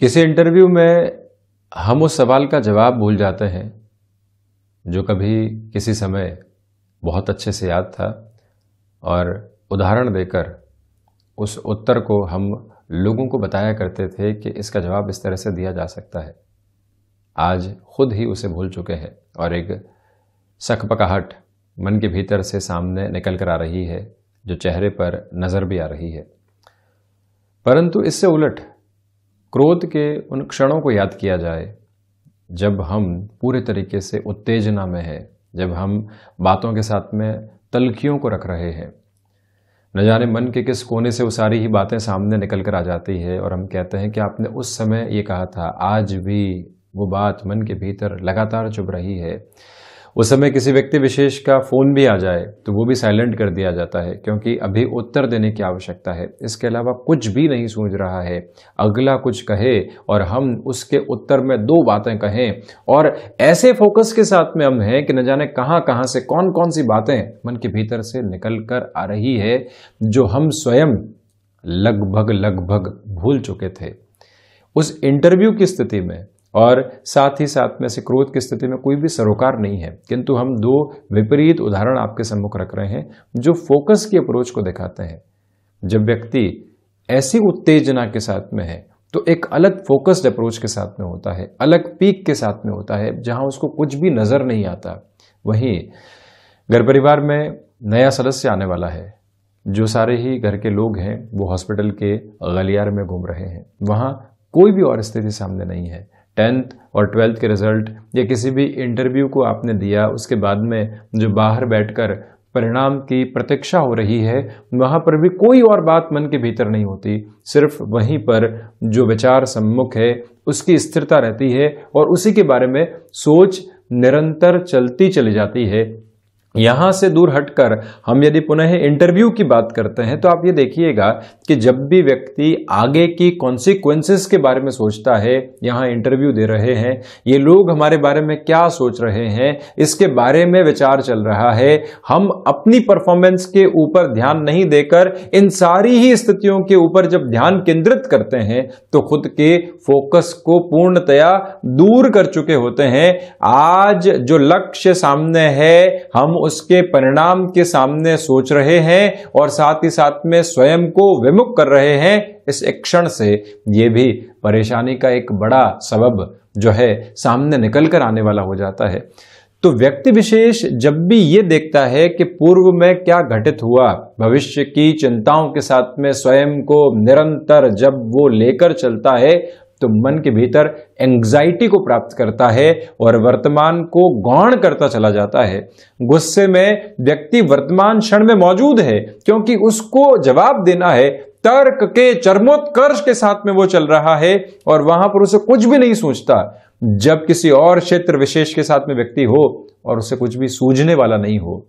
किसी इंटरव्यू में हम उस सवाल का जवाब भूल जाते हैं जो कभी किसी समय बहुत अच्छे से याद था और उदाहरण देकर उस उत्तर को हम लोगों को बताया करते थे कि इसका जवाब इस तरह से दिया जा सकता है आज खुद ही उसे भूल चुके हैं और एक पकाहट मन के भीतर से सामने निकल कर आ रही है जो चेहरे पर नज़र भी आ रही है परंतु इससे उलट क्रोध के उन क्षणों को याद किया जाए जब हम पूरे तरीके से उत्तेजना में है जब हम बातों के साथ में तलखियों को रख रहे हैं न जाने मन के किस कोने से वो सारी ही बातें सामने निकल कर आ जाती है और हम कहते हैं कि आपने उस समय ये कहा था आज भी वो बात मन के भीतर लगातार चुभ रही है उस समय किसी व्यक्ति विशेष का फ़ोन भी आ जाए तो वो भी साइलेंट कर दिया जाता है क्योंकि अभी उत्तर देने की आवश्यकता है इसके अलावा कुछ भी नहीं सूझ रहा है अगला कुछ कहे और हम उसके उत्तर में दो बातें कहें और ऐसे फोकस के साथ में हम हैं कि न जाने कहाँ कहाँ से कौन कौन सी बातें मन के भीतर से निकल कर आ रही है जो हम स्वयं लगभग लगभग भूल चुके थे उस इंटरव्यू की स्थिति में और साथ ही साथ में से क्रोध की स्थिति में कोई भी सरोकार नहीं है किंतु हम दो विपरीत उदाहरण आपके सम्मुख रख रहे हैं जो फोकस की अप्रोच को दिखाते हैं जब व्यक्ति ऐसी उत्तेजना के साथ में है तो एक अलग फोकस्ड अप्रोच के साथ में होता है अलग पीक के साथ में होता है जहां उसको कुछ भी नजर नहीं आता वहीं घर परिवार में नया सदस्य आने वाला है जो सारे ही घर के लोग हैं वो हॉस्पिटल के गलियार में घूम रहे हैं वहां कोई भी और स्थिति सामने नहीं है टेंथ और ट्वेल्थ के रिज़ल्ट या किसी भी इंटरव्यू को आपने दिया उसके बाद में जो बाहर बैठकर परिणाम की प्रतीक्षा हो रही है वहाँ पर भी कोई और बात मन के भीतर नहीं होती सिर्फ वहीं पर जो विचार सम्मुख है उसकी स्थिरता रहती है और उसी के बारे में सोच निरंतर चलती चली जाती है यहाँ से दूर हटकर हम यदि पुनः इंटरव्यू की बात करते हैं तो आप ये देखिएगा कि जब भी व्यक्ति आगे की कॉन्सिक्वेंसेस के बारे में सोचता है यहाँ इंटरव्यू दे रहे हैं ये लोग हमारे बारे में क्या सोच रहे हैं इसके बारे में विचार चल रहा है हम अपनी परफॉर्मेंस के ऊपर ध्यान नहीं देकर इन सारी ही स्थितियों के ऊपर जब ध्यान केंद्रित करते हैं तो खुद के फोकस को पूर्णतया दूर कर चुके होते हैं आज जो लक्ष्य सामने है हम उसके परिणाम के सामने सोच रहे हैं और साथ ही साथ में स्वयं को विमुख कर रहे हैं इस एक क्षण से ये भी परेशानी का एक बड़ा सबब जो है सामने निकल कर आने वाला हो जाता है तो व्यक्ति विशेष जब भी ये देखता है कि पूर्व में क्या घटित हुआ भविष्य की चिंताओं के साथ में स्वयं को निरंतर जब वो लेकर चलता है तो मन के भीतर एंग्जाइटी को प्राप्त करता है और वर्तमान को गौण करता चला जाता है गुस्से में व्यक्ति वर्तमान क्षण में मौजूद है क्योंकि उसको जवाब देना है तर्क के चरमोत्कर्ष के साथ में वो चल रहा है और वहां पर उसे कुछ भी नहीं सोचता जब किसी और क्षेत्र विशेष के साथ में व्यक्ति हो और उसे कुछ भी सूझने वाला नहीं हो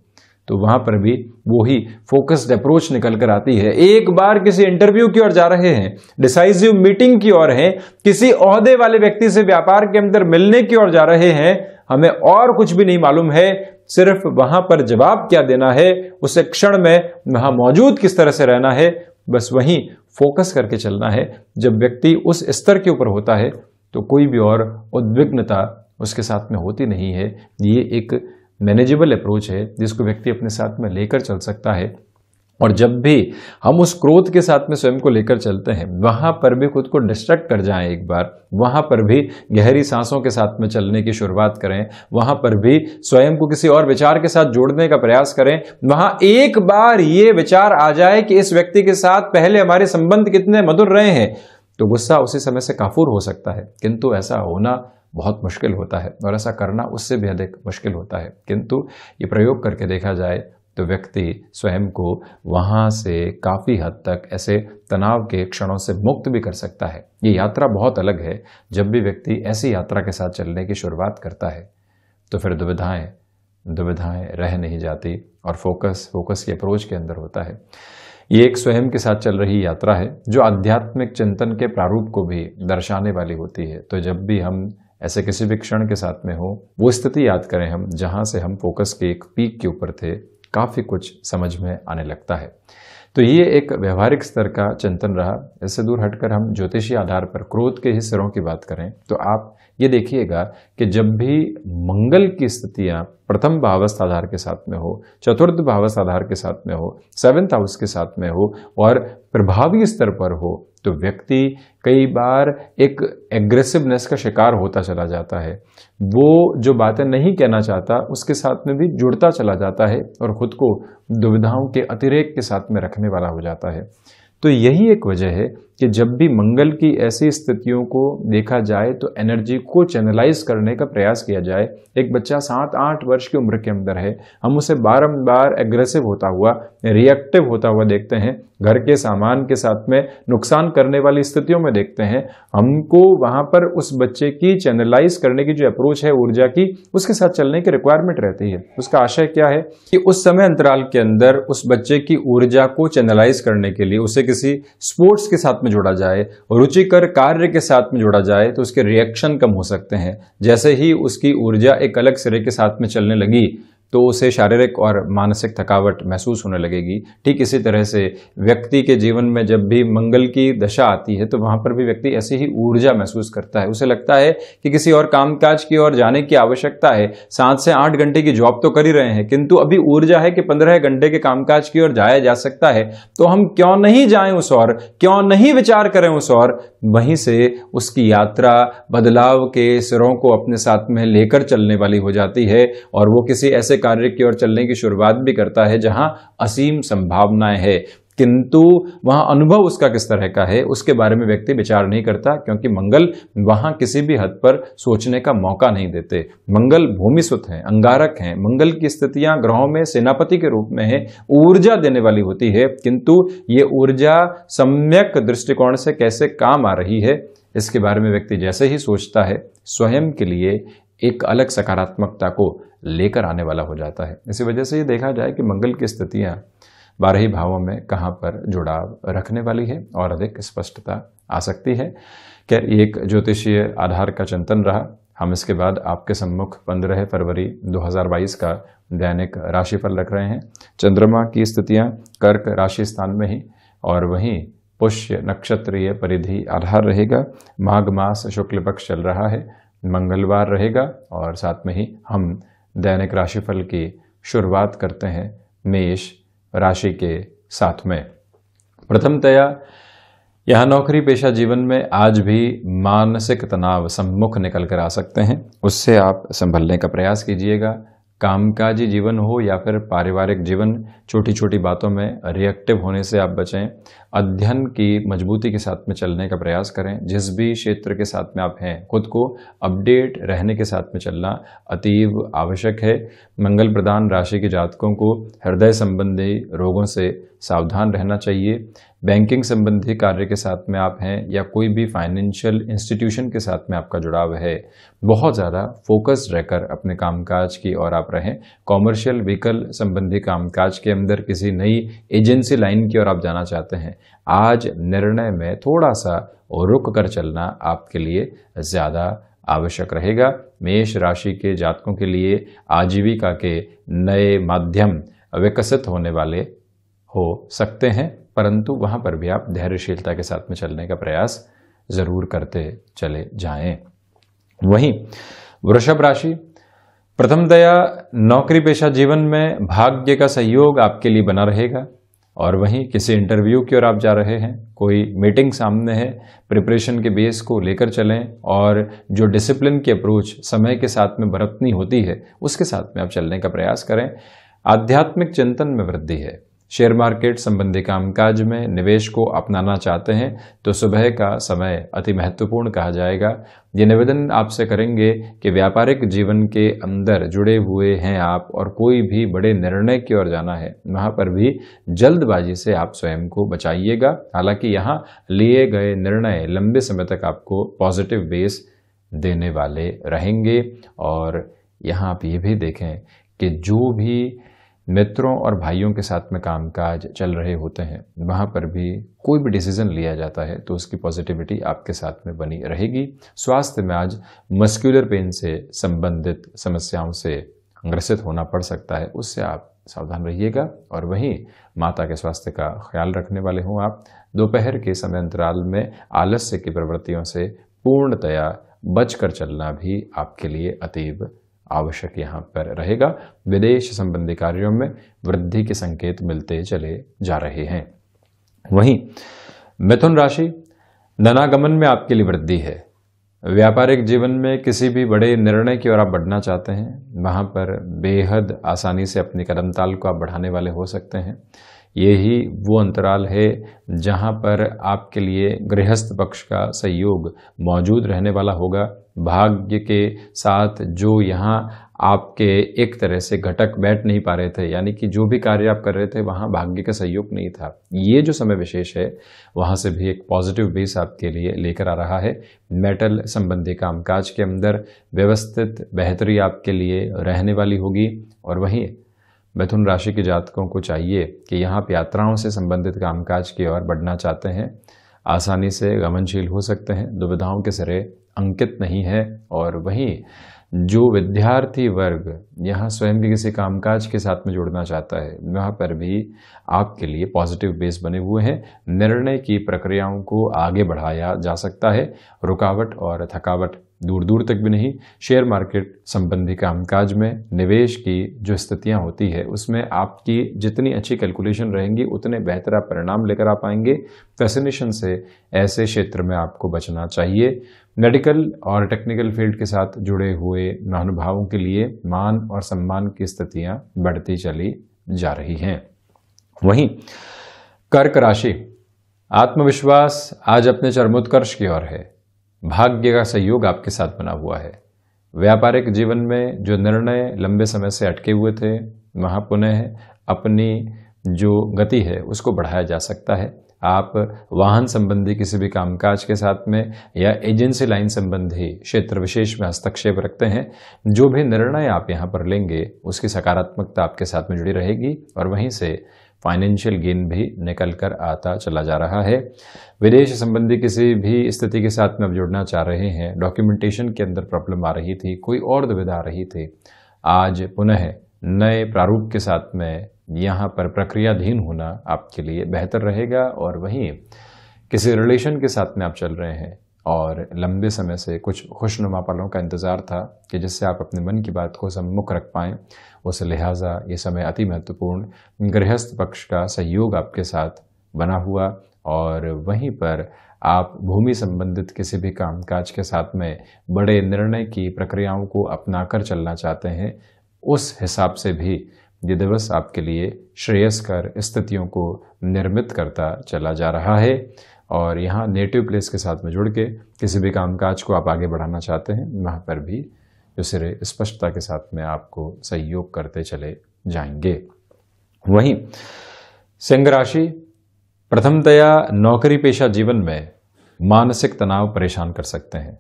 तो वहां पर भी वो ही फोकस्ड अप्रोच निकल कर आती है एक बार किसी इंटरव्यू की ओर जा रहे हैं डिसाइसिव मीटिंग की ओर हैं किसी ओहदे वाले व्यक्ति से व्यापार के अंदर मिलने की ओर जा रहे हैं हमें और कुछ भी नहीं मालूम है सिर्फ वहां पर जवाब क्या देना है उसे क्षण में वहां मौजूद किस तरह से रहना है बस वहीं फोकस करके चलना है जब व्यक्ति उस स्तर के ऊपर होता है तो कोई भी और उद्विग्नता उसके साथ में होती नहीं है ये एक मैनेजेबल अप्रोच है जिसको व्यक्ति अपने साथ में लेकर चल सकता है और जब भी हम उस क्रोध के साथ में स्वयं को लेकर चलते हैं वहाँ पर भी खुद को डिस्ट्रैक्ट कर जाएं एक बार वहाँ पर भी गहरी सांसों के साथ में चलने की शुरुआत करें वहाँ पर भी स्वयं को किसी और विचार के साथ जोड़ने का प्रयास करें वहाँ एक बार ये विचार आ जाए कि इस व्यक्ति के साथ पहले हमारे संबंध कितने मधुर रहे हैं तो गुस्सा उसी समय से काफूर हो सकता है किंतु ऐसा होना बहुत मुश्किल होता है और ऐसा करना उससे भी अधिक मुश्किल होता है किंतु ये प्रयोग करके देखा जाए तो व्यक्ति स्वयं को वहाँ से काफ़ी हद तक ऐसे तनाव के क्षणों से मुक्त भी कर सकता है ये यात्रा बहुत अलग है जब भी व्यक्ति ऐसी यात्रा के साथ चलने की शुरुआत करता है तो फिर दुविधाएं दुविधाएं रह नहीं जाती और फोकस फोकस की अप्रोच के अंदर होता है ये एक स्वयं के साथ चल रही यात्रा है जो आध्यात्मिक चिंतन के प्रारूप को भी दर्शाने वाली होती है तो जब भी हम ऐसे किसी भी क्षण के साथ में हो वो स्थिति याद करें हम जहाँ से हम फोकस के एक पीक के ऊपर थे काफ़ी कुछ समझ में आने लगता है तो ये एक व्यवहारिक स्तर का चिंतन रहा इससे दूर हटकर हम ज्योतिषी आधार पर क्रोध के ही सिरों की बात करें तो आप ये देखिएगा कि जब भी मंगल की स्थितियाँ प्रथम भावस्थ आधार के साथ में हो चतुर्थ भावस्थ आधार के साथ में हो सेवेंथ हाउस के साथ में हो और प्रभावी स्तर पर हो तो व्यक्ति कई बार एक एग्रेसिवनेस का शिकार होता चला जाता है वो जो बातें नहीं कहना चाहता उसके साथ में भी जुड़ता चला जाता है और ख़ुद को दुविधाओं के अतिरेक के साथ में रखने वाला हो जाता है तो यही एक वजह है कि जब भी मंगल की ऐसी स्थितियों को देखा जाए तो एनर्जी को चैनलाइज करने का प्रयास किया जाए एक बच्चा सात आठ वर्ष की उम्र के अंदर है हम उसे बारंबार एग्रेसिव होता हुआ रिएक्टिव होता हुआ देखते हैं घर के सामान के साथ में नुकसान करने वाली स्थितियों में देखते हैं हमको वहाँ पर उस बच्चे की चैनलाइज करने की जो अप्रोच है ऊर्जा की उसके साथ चलने की रिक्वायरमेंट रहती है उसका आशय क्या है कि उस समय अंतराल के अंदर उस बच्चे की ऊर्जा को चैनलाइज करने के लिए उसे किसी स्पोर्ट्स के साथ में में जोड़ा जाए और रुचिकर कार्य के साथ में जोड़ा जाए तो उसके रिएक्शन कम हो सकते हैं जैसे ही उसकी ऊर्जा एक अलग सिरे के साथ में चलने लगी तो उसे शारीरिक और मानसिक थकावट महसूस होने लगेगी ठीक इसी तरह से व्यक्ति के जीवन में जब भी मंगल की दशा आती है तो वहाँ पर भी व्यक्ति ऐसी ही ऊर्जा महसूस करता है उसे लगता है कि किसी और कामकाज की ओर जाने की आवश्यकता है सात से आठ घंटे की जॉब तो कर ही रहे हैं किंतु अभी ऊर्जा है कि पंद्रह घंटे के कामकाज की ओर जाया जा सकता है तो हम क्यों नहीं जाए उस और क्यों नहीं विचार करें उस और वहीं से उसकी यात्रा बदलाव के सिरों को अपने साथ में लेकर चलने वाली हो जाती है और वो किसी ऐसे कार्य की ओर चलने की शुरुआत भी करता है जहाँ असीम संभावनाएं है किंतु वहाँ अनुभव उसका किस तरह का है उसके बारे में व्यक्ति विचार नहीं करता क्योंकि मंगल वहाँ किसी भी हद पर सोचने का मौका नहीं देते मंगल भूमि सुत हैं अंगारक हैं मंगल की स्थितियाँ ग्रहों में सेनापति के रूप में है ऊर्जा देने वाली होती है किंतु ये ऊर्जा सम्यक दृष्टिकोण से कैसे काम आ रही है इसके बारे में व्यक्ति जैसे ही सोचता है स्वयं के लिए एक अलग सकारात्मकता को लेकर आने वाला हो जाता है इसी वजह से ये देखा जाए कि मंगल की स्थितियाँ बारह ही भावों में कहाँ पर जुड़ाव रखने वाली है और अधिक स्पष्टता आ सकती है क्या एक ज्योतिषीय आधार का चिंतन रहा हम इसके बाद आपके सम्मुख पंद्रह फरवरी 2022 का दैनिक राशिफल रख रहे हैं चंद्रमा की स्थितियां कर्क राशि स्थान में ही और वहीं पुष्य नक्षत्रीय परिधि आधार रहेगा माघ मास शुक्ल पक्ष चल रहा है मंगलवार रहेगा और साथ में ही हम दैनिक राशिफल की शुरुआत करते हैं मेष राशि के साथ में प्रथमतया यह नौकरी पेशा जीवन में आज भी मानसिक तनाव सम्मुख निकल कर आ सकते हैं उससे आप संभलने का प्रयास कीजिएगा कामकाजी जीवन हो या फिर पारिवारिक जीवन छोटी छोटी बातों में रिएक्टिव होने से आप बचें अध्ययन की मजबूती के साथ में चलने का प्रयास करें जिस भी क्षेत्र के साथ में आप हैं खुद को अपडेट रहने के साथ में चलना अतीब आवश्यक है मंगल प्रदान राशि के जातकों को हृदय संबंधी रोगों से सावधान रहना चाहिए बैंकिंग संबंधी कार्य के साथ में आप हैं या कोई भी फाइनेंशियल इंस्टीट्यूशन के साथ में आपका जुड़ाव है बहुत ज़्यादा फोकस रहकर अपने कामकाज की ओर आप रहें कॉमर्शियल व्हीकल संबंधी कामकाज के अंदर किसी नई एजेंसी लाइन की ओर आप जाना चाहते हैं आज निर्णय में थोड़ा सा रुक कर चलना आपके लिए ज़्यादा आवश्यक रहेगा मेष राशि के जातकों के लिए आजीविका के नए माध्यम विकसित होने वाले हो सकते हैं परंतु वहाँ पर भी आप धैर्यशीलता के साथ में चलने का प्रयास ज़रूर करते चले जाएं वहीं वृषभ राशि प्रथम दया नौकरी पेशा जीवन में भाग्य का सहयोग आपके लिए बना रहेगा और वहीं किसी इंटरव्यू की ओर आप जा रहे हैं कोई मीटिंग सामने है प्रिपरेशन के बेस को लेकर चलें और जो डिसिप्लिन की अप्रोच समय के साथ में बरतनी होती है उसके साथ में आप चलने का प्रयास करें आध्यात्मिक चिंतन में वृद्धि है शेयर मार्केट संबंधी कामकाज में निवेश को अपनाना चाहते हैं तो सुबह का समय अति महत्वपूर्ण कहा जाएगा ये निवेदन आपसे करेंगे कि व्यापारिक जीवन के अंदर जुड़े हुए हैं आप और कोई भी बड़े निर्णय की ओर जाना है वहाँ पर भी जल्दबाजी से आप स्वयं को बचाइएगा हालांकि यहाँ लिए गए निर्णय लंबे समय तक आपको पॉजिटिव बेस देने वाले रहेंगे और यहाँ आप ये भी देखें कि जो भी मित्रों और भाइयों के साथ में कामकाज चल रहे होते हैं वहाँ पर भी कोई भी डिसीजन लिया जाता है तो उसकी पॉजिटिविटी आपके साथ में बनी रहेगी स्वास्थ्य में आज मस्क्यूलर पेन से संबंधित समस्याओं से ग्रसित होना पड़ सकता है उससे आप सावधान रहिएगा और वहीं माता के स्वास्थ्य का ख्याल रखने वाले हों आप दोपहर के समय अंतराल में आलस्य की प्रवृत्तियों से पूर्णतया बचकर चलना भी आपके लिए अतीब आवश्यक यहाँ पर रहेगा विदेश संबंधी कार्यों में वृद्धि के संकेत मिलते चले जा रहे हैं वहीं मिथुन राशि धनागमन में आपके लिए वृद्धि है व्यापारिक जीवन में किसी भी बड़े निर्णय की ओर आप बढ़ना चाहते हैं वहाँ पर बेहद आसानी से अपनी कदम ताल को आप बढ़ाने वाले हो सकते हैं यही वो अंतराल है जहाँ पर आपके लिए गृहस्थ पक्ष का सहयोग मौजूद रहने वाला होगा भाग्य के साथ जो यहाँ आपके एक तरह से घटक बैठ नहीं पा रहे थे यानी कि जो भी कार्य आप कर रहे थे वहाँ भाग्य का सहयोग नहीं था ये जो समय विशेष है वहाँ से भी एक पॉजिटिव बेस आपके लिए लेकर आ रहा है मेटल संबंधी कामकाज के अंदर व्यवस्थित बेहतरी आपके लिए रहने वाली होगी और वहीं मिथुन राशि के जातकों को चाहिए कि यहाँ आप यात्राओं से संबंधित कामकाज की ओर बढ़ना चाहते हैं आसानी से गमनशील हो सकते हैं दुविधाओं के सरे अंकित नहीं है और वहीं जो विद्यार्थी वर्ग यहाँ स्वयं भी किसी कामकाज के साथ में जुड़ना चाहता है वहाँ पर भी आपके लिए पॉजिटिव बेस बने हुए हैं निर्णय की प्रक्रियाओं को आगे बढ़ाया जा सकता है रुकावट और थकावट दूर दूर तक भी नहीं शेयर मार्केट संबंधी कामकाज में निवेश की जो स्थितियां होती है उसमें आपकी जितनी अच्छी कैलकुलेशन रहेंगी उतने बेहतर आप परिणाम लेकर आ पाएंगे फैसिनेशन से ऐसे क्षेत्र में आपको बचना चाहिए मेडिकल और टेक्निकल फील्ड के साथ जुड़े हुए महानुभावों के लिए मान और सम्मान की स्थितियां बढ़ती चली जा रही हैं वहीं कर्क राशि आत्मविश्वास आज अपने चरमोत्कर्ष की ओर है भाग्य का सहयोग आपके साथ बना हुआ है व्यापारिक जीवन में जो निर्णय लंबे समय से अटके हुए थे वहाँ पुनः अपनी जो गति है उसको बढ़ाया जा सकता है आप वाहन संबंधी किसी भी कामकाज के साथ में या एजेंसी लाइन संबंधी क्षेत्र विशेष में हस्तक्षेप रखते हैं जो भी निर्णय आप यहाँ पर लेंगे उसकी सकारात्मकता आपके साथ में जुड़ी रहेगी और वहीं से फाइनेंशियल गेन भी निकल कर आता चला जा रहा है विदेश संबंधी किसी भी स्थिति के साथ में अब जुड़ना चाह रहे हैं डॉक्यूमेंटेशन के अंदर प्रॉब्लम आ रही थी कोई और दुविधा आ रही थी आज पुनः नए प्रारूप के साथ में यहाँ पर प्रक्रियाधीन होना आपके लिए बेहतर रहेगा और वहीं किसी रिलेशन के साथ में आप चल रहे हैं और लंबे समय से कुछ खुशनुमा पलों का इंतज़ार था कि जिससे आप अपने मन की बात को सम्मुख रख पाएँ उस लिहाजा ये समय अति महत्वपूर्ण गृहस्थ पक्ष का सहयोग आपके साथ बना हुआ और वहीं पर आप भूमि संबंधित किसी भी कामकाज के साथ में बड़े निर्णय की प्रक्रियाओं को अपनाकर चलना चाहते हैं उस हिसाब से भी ये दिवस आपके लिए श्रेयस्कर स्थितियों को निर्मित करता चला जा रहा है और यहाँ नेटिव प्लेस के साथ में जुड़ के किसी भी कामकाज को आप आगे बढ़ाना चाहते हैं वहाँ पर भी जो सिरे स्पष्टता के साथ में आपको सहयोग करते चले जाएंगे वहीं सिंह राशि प्रथमतया नौकरी पेशा जीवन में मानसिक तनाव परेशान कर सकते हैं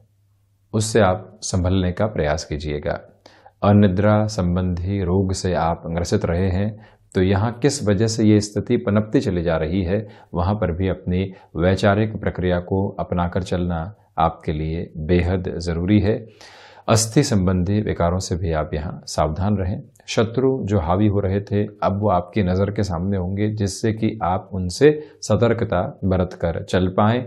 उससे आप संभलने का प्रयास कीजिएगा अनिद्रा संबंधी रोग से आप ग्रसित रहे हैं तो यहाँ किस वजह से ये स्थिति पनपती चली जा रही है वहाँ पर भी अपनी वैचारिक प्रक्रिया को अपनाकर चलना आपके लिए बेहद ज़रूरी है अस्थि संबंधी विकारों से भी आप यहाँ सावधान रहें शत्रु जो हावी हो रहे थे अब वो आपकी नज़र के सामने होंगे जिससे कि आप उनसे सतर्कता बरत कर चल पाएँ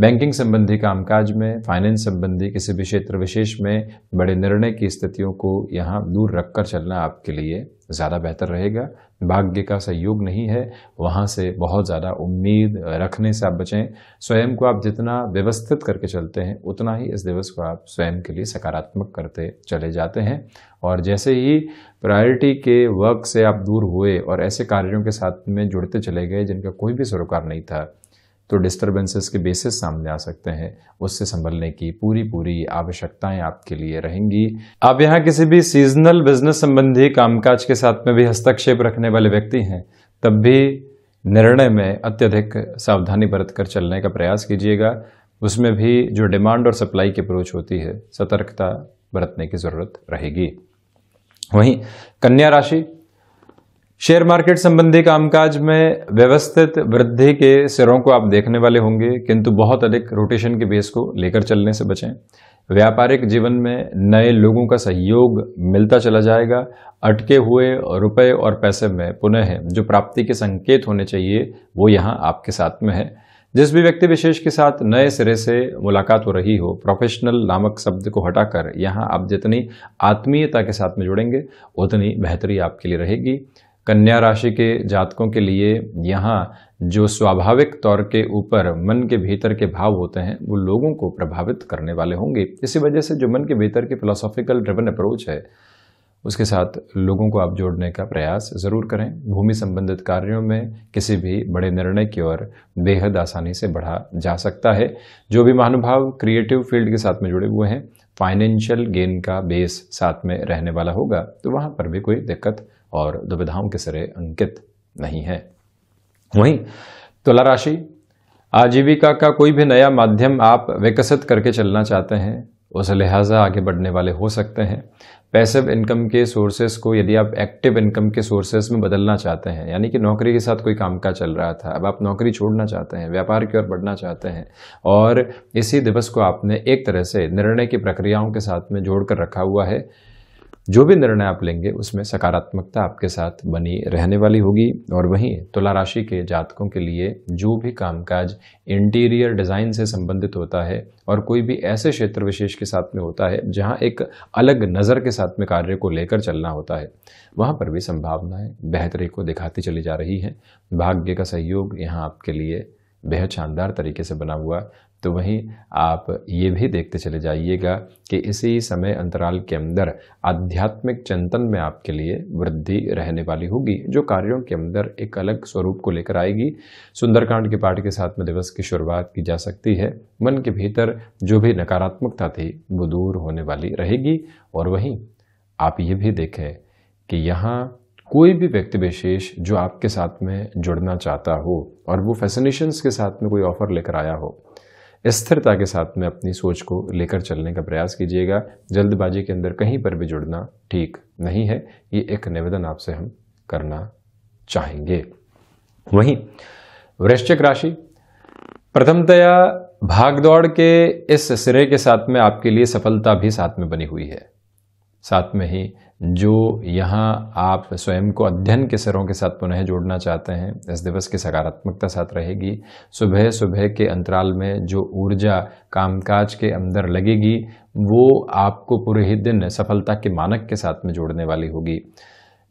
बैंकिंग संबंधी कामकाज में फाइनेंस संबंधी किसी भी क्षेत्र विशेष में बड़े निर्णय की स्थितियों को यहाँ दूर रखकर चलना आपके लिए ज़्यादा बेहतर रहेगा भाग्य का सहयोग नहीं है वहाँ से बहुत ज़्यादा उम्मीद रखने से आप बचें स्वयं को आप जितना व्यवस्थित करके चलते हैं उतना ही इस दिवस को आप स्वयं के लिए सकारात्मक करते चले जाते हैं और जैसे ही प्रायोरिटी के वर्क से आप दूर हुए और ऐसे कार्यों के साथ में जुड़ते चले गए जिनका कोई भी सरोकार नहीं था तो डिस्टर्बेंसेस के बेसिस सामने आ सकते हैं उससे संभलने की पूरी पूरी आवश्यकताएं आपके लिए रहेंगी आप यहाँ किसी भी सीजनल बिजनेस संबंधी कामकाज के साथ में भी हस्तक्षेप रखने वाले व्यक्ति हैं तब भी निर्णय में अत्यधिक सावधानी बरत कर चलने का प्रयास कीजिएगा उसमें भी जो डिमांड और सप्लाई की अप्रोच होती है सतर्कता बरतने की ज़रूरत रहेगी वहीं कन्या राशि शेयर मार्केट संबंधी कामकाज में व्यवस्थित वृद्धि के सिरों को आप देखने वाले होंगे किंतु बहुत अधिक रोटेशन के बेस को लेकर चलने से बचें व्यापारिक जीवन में नए लोगों का सहयोग मिलता चला जाएगा अटके हुए रुपए और पैसे में पुनः जो प्राप्ति के संकेत होने चाहिए वो यहाँ आपके साथ में है जिस भी व्यक्ति विशेष के साथ नए सिरे से मुलाकात हो रही हो प्रोफेशनल नामक शब्द को हटाकर यहाँ आप जितनी आत्मीयता के साथ में जुड़ेंगे उतनी बेहतरी आपके लिए रहेगी कन्या राशि के जातकों के लिए यहाँ जो स्वाभाविक तौर के ऊपर मन के भीतर के भाव होते हैं वो लोगों को प्रभावित करने वाले होंगे इसी वजह से जो मन के भीतर के फिलोसॉफिकल ड्रिवन अप्रोच है उसके साथ लोगों को आप जोड़ने का प्रयास ज़रूर करें भूमि संबंधित कार्यों में किसी भी बड़े निर्णय की ओर बेहद आसानी से बढ़ा जा सकता है जो भी महानुभाव क्रिएटिव फील्ड के साथ में जुड़े हुए हैं फाइनेंशियल गेन का बेस साथ में रहने वाला होगा तो वहाँ पर भी कोई दिक्कत और दुविधाओं के सिरे अंकित नहीं है वहीं तुला राशि आजीविका का कोई भी नया माध्यम आप विकसित करके चलना चाहते हैं उस लिहाजा आगे बढ़ने वाले हो सकते हैं पैसिव इनकम के सोर्सेज को यदि आप एक्टिव इनकम के सोर्सेज में बदलना चाहते हैं यानी कि नौकरी के साथ कोई काम का चल रहा था अब आप नौकरी छोड़ना चाहते हैं व्यापार की ओर बढ़ना चाहते हैं और इसी दिवस को आपने एक तरह से निर्णय की प्रक्रियाओं के साथ में जोड़ कर रखा हुआ है जो भी निर्णय आप लेंगे उसमें सकारात्मकता आपके साथ बनी रहने वाली होगी और वहीं तुला राशि के जातकों के लिए जो भी कामकाज इंटीरियर डिज़ाइन से संबंधित होता है और कोई भी ऐसे क्षेत्र विशेष के साथ में होता है जहां एक अलग नज़र के साथ में कार्य को लेकर चलना होता है वहां पर भी संभावनाएं बेहतरी को दिखाती चली जा रही हैं भाग्य का सहयोग यहाँ आपके लिए बेहद शानदार तरीके से बना हुआ तो वहीं आप ये भी देखते चले जाइएगा कि इसी समय अंतराल के अंदर आध्यात्मिक चिंतन में आपके लिए वृद्धि रहने वाली होगी जो कार्यों के अंदर एक अलग स्वरूप को लेकर आएगी सुंदरकांड के पाठ के साथ में दिवस की शुरुआत की जा सकती है मन के भीतर जो भी नकारात्मकता थी वो दूर होने वाली रहेगी और वहीं आप ये भी देखें कि यहाँ कोई भी व्यक्ति विशेष जो आपके साथ में जुड़ना चाहता हो और वो फैसिनेशंस के साथ में कोई ऑफर लेकर आया हो स्थिरता के साथ में अपनी सोच को लेकर चलने का प्रयास कीजिएगा जल्दबाजी के अंदर कहीं पर भी जुड़ना ठीक नहीं है ये एक निवेदन आपसे हम करना चाहेंगे वहीं वृश्चिक राशि प्रथमतया भागदौड़ के इस सिरे के साथ में आपके लिए सफलता भी साथ में बनी हुई है साथ में ही जो यहाँ आप स्वयं को अध्ययन के सरों के साथ पुनः जोड़ना चाहते हैं इस दिवस की सकारात्मकता साथ रहेगी सुबह सुबह के अंतराल में जो ऊर्जा कामकाज के अंदर लगेगी वो आपको पूरे ही दिन सफलता के मानक के साथ में जोड़ने वाली होगी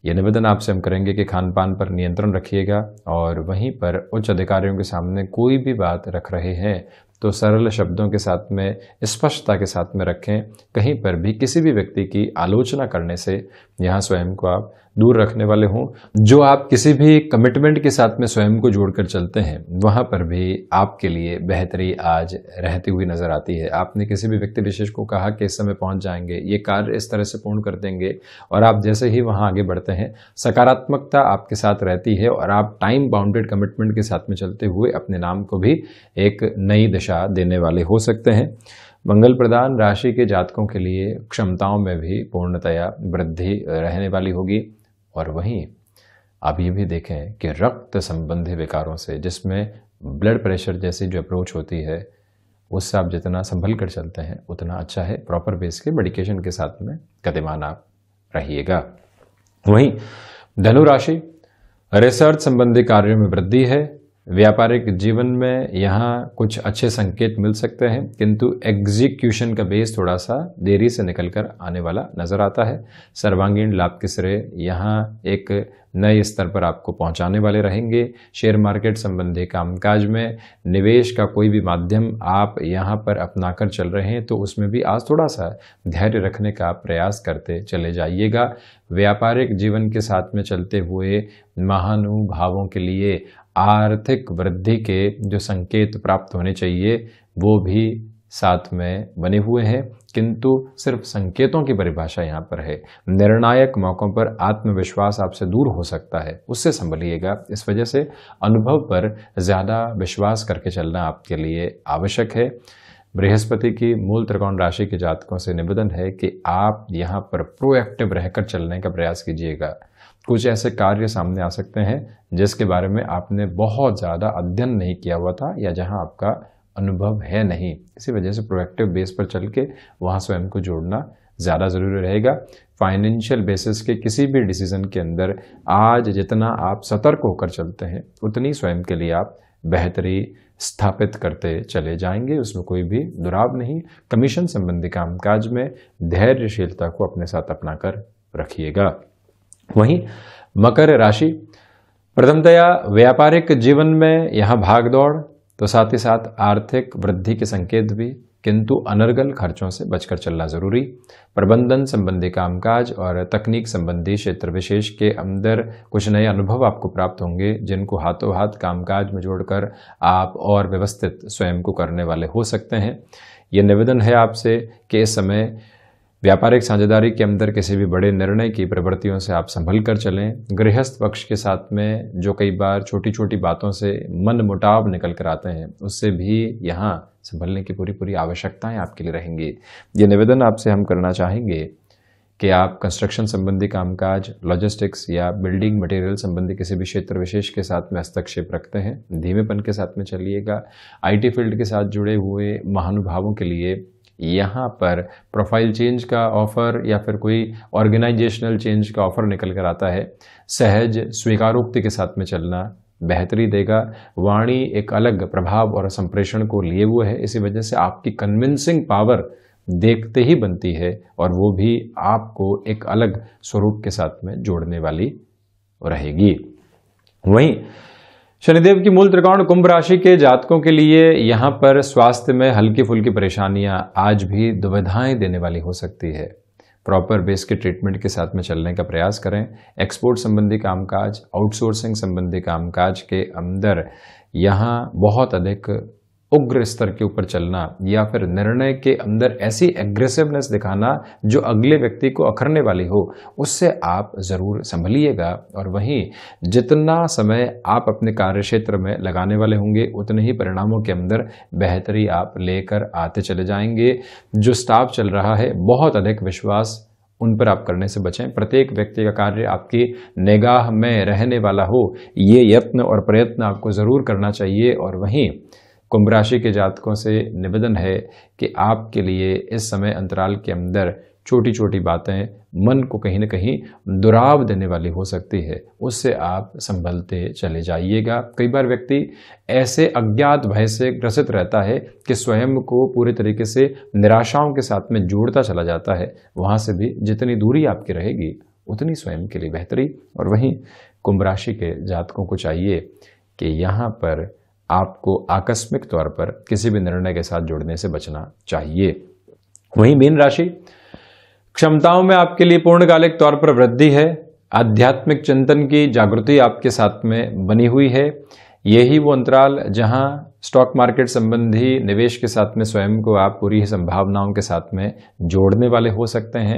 ये निवेदन आपसे हम करेंगे कि खान पान पर नियंत्रण रखिएगा और वहीं पर उच्च अधिकारियों के सामने कोई भी बात रख रहे हैं तो सरल शब्दों के साथ में स्पष्टता के साथ में रखें कहीं पर भी किसी भी व्यक्ति की आलोचना करने से यहाँ स्वयं को आप दूर रखने वाले हों जो आप किसी भी कमिटमेंट के साथ में स्वयं को जोड़कर चलते हैं वहाँ पर भी आपके लिए बेहतरी आज रहती हुई नज़र आती है आपने किसी भी व्यक्ति विशेष को कहा कि इस समय पहुँच जाएंगे ये कार्य इस तरह से पूर्ण कर देंगे और आप जैसे ही वहाँ आगे बढ़ते हैं सकारात्मकता आपके साथ रहती है और आप टाइम बाउंडेड कमिटमेंट के साथ में चलते हुए अपने नाम को भी एक नई दिशा देने वाले हो सकते हैं मंगल प्रदान राशि के जातकों के लिए क्षमताओं में भी पूर्णतया वृद्धि रहने वाली होगी और वहीं आप ये भी देखें कि रक्त संबंधी विकारों से जिसमें ब्लड प्रेशर जैसी जो अप्रोच होती है उससे आप जितना संभल कर चलते हैं उतना अच्छा है प्रॉपर बेस के मेडिकेशन के साथ में गतिमान आप रहिएगा वहीं धनु राशि रिसर्च संबंधी कार्यों में वृद्धि है व्यापारिक जीवन में यहाँ कुछ अच्छे संकेत मिल सकते हैं किंतु एग्जीक्यूशन का बेस थोड़ा सा देरी से निकल कर आने वाला नज़र आता है सर्वांगीण लाभ के श्रेय यहाँ एक नए स्तर पर आपको पहुंचाने वाले रहेंगे शेयर मार्केट संबंधी कामकाज में निवेश का कोई भी माध्यम आप यहाँ पर अपना कर चल रहे हैं तो उसमें भी आज थोड़ा सा धैर्य रखने का प्रयास करते चले जाइएगा व्यापारिक जीवन के साथ में चलते हुए महानुभावों के लिए आर्थिक वृद्धि के जो संकेत प्राप्त होने चाहिए वो भी साथ में बने हुए हैं किंतु सिर्फ संकेतों की परिभाषा यहाँ पर है निर्णायक मौक़ों पर आत्मविश्वास आपसे दूर हो सकता है उससे संभलिएगा इस वजह से अनुभव पर ज़्यादा विश्वास करके चलना आपके लिए आवश्यक है बृहस्पति की मूल त्रिकोण राशि के जातकों से निवेदन है कि आप यहाँ पर प्रोएक्टिव रहकर चलने का प्रयास कीजिएगा कुछ ऐसे कार्य सामने आ सकते हैं जिसके बारे में आपने बहुत ज़्यादा अध्ययन नहीं किया हुआ था या जहाँ आपका अनुभव है नहीं इसी वजह से प्रोएक्टिव बेस पर चल के वहाँ स्वयं को जोड़ना ज़्यादा ज़रूरी रहेगा फाइनेंशियल बेसिस के किसी भी डिसीज़न के अंदर आज जितना आप सतर्क होकर चलते हैं उतनी स्वयं के लिए आप बेहतरी स्थापित करते चले जाएंगे उसमें कोई भी दुराव नहीं कमीशन संबंधी कामकाज में धैर्यशीलता को अपने साथ अपना कर रखिएगा वहीं मकर राशि प्रथमतया व्यापारिक जीवन में यहाँ भागदौड़ तो साथ ही साथ आर्थिक वृद्धि के संकेत भी किंतु अनर्गल खर्चों से बचकर चलना जरूरी प्रबंधन संबंधी कामकाज और तकनीक संबंधी क्षेत्र विशेष के अंदर कुछ नए अनुभव आपको प्राप्त होंगे जिनको हाथों हाथ कामकाज में जोड़कर आप और व्यवस्थित स्वयं को करने वाले हो सकते हैं ये निवेदन है आपसे कि इस समय व्यापारिक साझेदारी के अंदर किसी भी बड़े निर्णय की प्रवृत्तियों से आप संभल कर चलें गृहस्थ पक्ष के साथ में जो कई बार छोटी छोटी बातों से मन मुटाव निकल कर आते हैं उससे भी यहाँ संभलने की पूरी पूरी आवश्यकताएं आपके लिए रहेंगी ये निवेदन आपसे हम करना चाहेंगे कि आप कंस्ट्रक्शन संबंधी कामकाज लॉजिस्टिक्स या बिल्डिंग मटेरियल संबंधी किसी भी क्षेत्र विशेष के साथ में हस्तक्षेप रखते हैं धीमेपन के साथ में चलिएगा आईटी फील्ड के साथ जुड़े हुए महानुभावों के लिए यहाँ पर प्रोफाइल चेंज का ऑफ़र या फिर कोई ऑर्गेनाइजेशनल चेंज का ऑफ़र निकल कर आता है सहज स्वीकारोक्ति के साथ में चलना बेहतरी देगा वाणी एक अलग प्रभाव और संप्रेषण को लिए हुए है इसी वजह से आपकी कन्विंसिंग पावर देखते ही बनती है और वो भी आपको एक अलग स्वरूप के साथ में जोड़ने वाली रहेगी वहीं शनिदेव की मूल त्रिकोण कुंभ राशि के जातकों के लिए यहाँ पर स्वास्थ्य में हल्की फुल्की परेशानियाँ आज भी दुविधाएं देने वाली हो सकती है प्रॉपर बेस के ट्रीटमेंट के साथ में चलने का प्रयास करें एक्सपोर्ट संबंधी कामकाज आउटसोर्सिंग संबंधी कामकाज के अंदर यहाँ बहुत अधिक उग्र स्तर के ऊपर चलना या फिर निर्णय के अंदर ऐसी एग्रेसिवनेस दिखाना जो अगले व्यक्ति को अखरने वाली हो उससे आप ज़रूर संभलिएगा और वहीं जितना समय आप अपने कार्य क्षेत्र में लगाने वाले होंगे उतने ही परिणामों के अंदर बेहतरी आप लेकर आते चले जाएंगे जो स्टाफ चल रहा है बहुत अधिक विश्वास उन पर आप करने से बचें प्रत्येक व्यक्ति का कार्य आपकी निगाह में रहने वाला हो ये यत्न और प्रयत्न आपको ज़रूर करना चाहिए और वहीं कुंभ राशि के जातकों से निवेदन है कि आपके लिए इस समय अंतराल के अंदर छोटी छोटी बातें मन को कहीं ना कहीं दुराव देने वाली हो सकती है उससे आप संभलते चले जाइएगा कई बार व्यक्ति ऐसे अज्ञात भय से ग्रसित रहता है कि स्वयं को पूरे तरीके से निराशाओं के साथ में जोड़ता चला जाता है वहाँ से भी जितनी दूरी आपकी रहेगी उतनी स्वयं के लिए बेहतरी और वहीं कुंभ राशि के जातकों को चाहिए कि यहाँ पर आपको आकस्मिक तौर पर किसी भी निर्णय के साथ जुड़ने से बचना चाहिए वहीं मीन राशि क्षमताओं में आपके लिए पूर्णकालिक तौर पर वृद्धि है आध्यात्मिक चिंतन की जागृति आपके साथ में बनी हुई है यही वो अंतराल जहां स्टॉक मार्केट संबंधी निवेश के साथ में स्वयं को आप पूरी संभावनाओं के साथ में जोड़ने वाले हो सकते हैं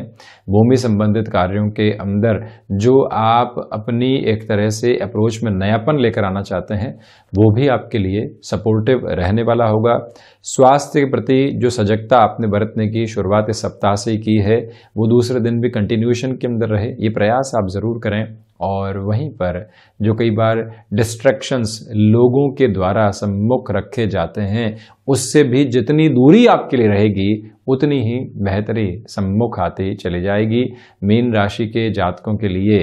भूमि संबंधित कार्यों के अंदर जो आप अपनी एक तरह से अप्रोच में नयापन लेकर आना चाहते हैं वो भी आपके लिए सपोर्टिव रहने वाला होगा स्वास्थ्य के प्रति जो सजगता आपने बरतने की शुरुआत इस सप्ताह से ही की है वो दूसरे दिन भी कंटिन्यूशन के अंदर रहे ये प्रयास आप ज़रूर करें और वहीं पर जो कई बार डिस्ट्रैक्शंस लोगों के द्वारा सम्मुख रखे जाते हैं उससे भी जितनी दूरी आपके लिए रहेगी उतनी ही बेहतरी सम्मुख आती चली जाएगी मीन राशि के जातकों के लिए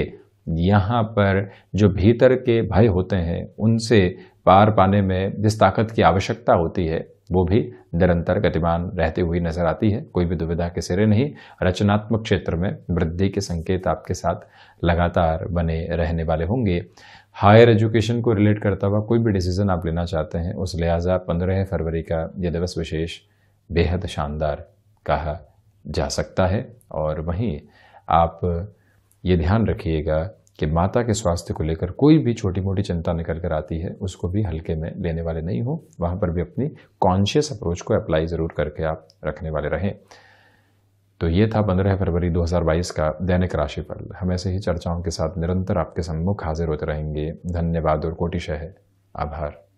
यहाँ पर जो भीतर के भय होते हैं उनसे पार पाने में जिस ताकत की आवश्यकता होती है वो भी निरंतर गतिमान रहती हुई नजर आती है कोई भी दुविधा के सिरे नहीं रचनात्मक क्षेत्र में वृद्धि के संकेत आपके साथ लगातार बने रहने वाले होंगे हायर एजुकेशन को रिलेट करता हुआ कोई भी डिसीजन आप लेना चाहते हैं उस लिहाजा पंद्रह फरवरी का यह दिवस विशेष बेहद शानदार कहा जा सकता है और वहीं आप ये ध्यान रखिएगा कि माता के स्वास्थ्य को लेकर कोई भी छोटी मोटी चिंता निकल कर आती है उसको भी हल्के में लेने वाले नहीं हो वहाँ पर भी अपनी कॉन्शियस अप्रोच को अप्लाई ज़रूर करके आप रखने वाले रहें तो ये था 15 फरवरी 2022 का दैनिक राशिफल हम ऐसे ही चर्चाओं के साथ निरंतर आपके सम्मुख हाजिर होते रहेंगे धन्यवाद और कोटिशह आभार